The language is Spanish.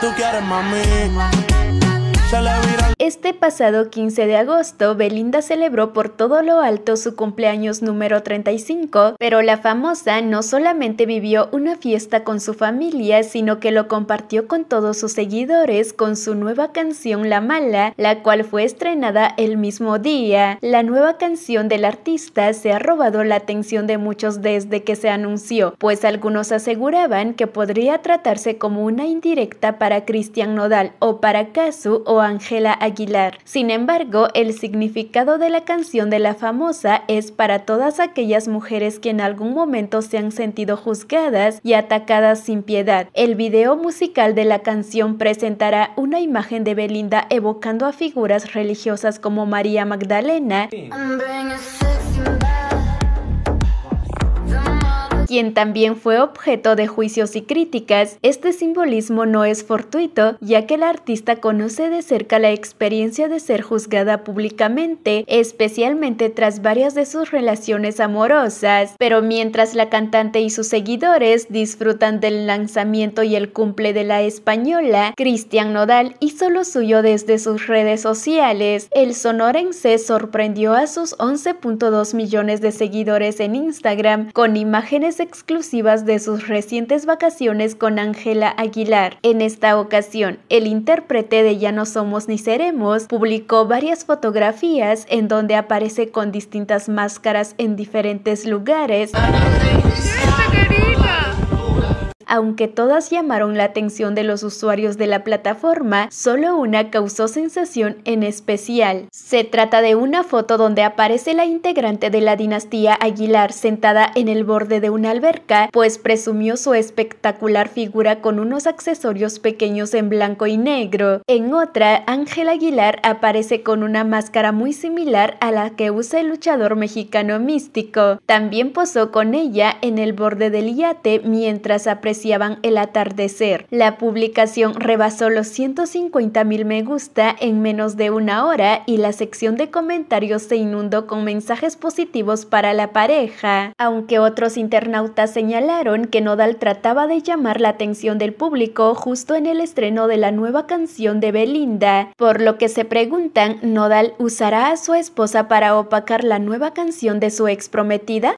tú quieres, mami. Se le vira este pasado 15 de agosto, Belinda celebró por todo lo alto su cumpleaños número 35, pero la famosa no solamente vivió una fiesta con su familia, sino que lo compartió con todos sus seguidores con su nueva canción La Mala, la cual fue estrenada el mismo día. La nueva canción del artista se ha robado la atención de muchos desde que se anunció, pues algunos aseguraban que podría tratarse como una indirecta para Cristian Nodal o para Casu o Ángela Ayala. Aguilar. Sin embargo, el significado de la canción de la famosa es para todas aquellas mujeres que en algún momento se han sentido juzgadas y atacadas sin piedad. El video musical de la canción presentará una imagen de Belinda evocando a figuras religiosas como María Magdalena. quien también fue objeto de juicios y críticas, este simbolismo no es fortuito, ya que la artista conoce de cerca la experiencia de ser juzgada públicamente, especialmente tras varias de sus relaciones amorosas. Pero mientras la cantante y sus seguidores disfrutan del lanzamiento y el cumple de la española, Cristian Nodal hizo lo suyo desde sus redes sociales. El sonorense sorprendió a sus 11.2 millones de seguidores en Instagram con imágenes exclusivas de sus recientes vacaciones con Ángela Aguilar. En esta ocasión, el intérprete de Ya no somos ni seremos publicó varias fotografías en donde aparece con distintas máscaras en diferentes lugares aunque todas llamaron la atención de los usuarios de la plataforma, solo una causó sensación en especial. Se trata de una foto donde aparece la integrante de la dinastía Aguilar sentada en el borde de una alberca, pues presumió su espectacular figura con unos accesorios pequeños en blanco y negro. En otra, Ángel Aguilar aparece con una máscara muy similar a la que usa el luchador mexicano místico. También posó con ella en el borde del yate mientras apreciaba el atardecer. La publicación rebasó los 150 mil me gusta en menos de una hora y la sección de comentarios se inundó con mensajes positivos para la pareja, aunque otros internautas señalaron que Nodal trataba de llamar la atención del público justo en el estreno de la nueva canción de Belinda, por lo que se preguntan, ¿Nodal usará a su esposa para opacar la nueva canción de su ex prometida?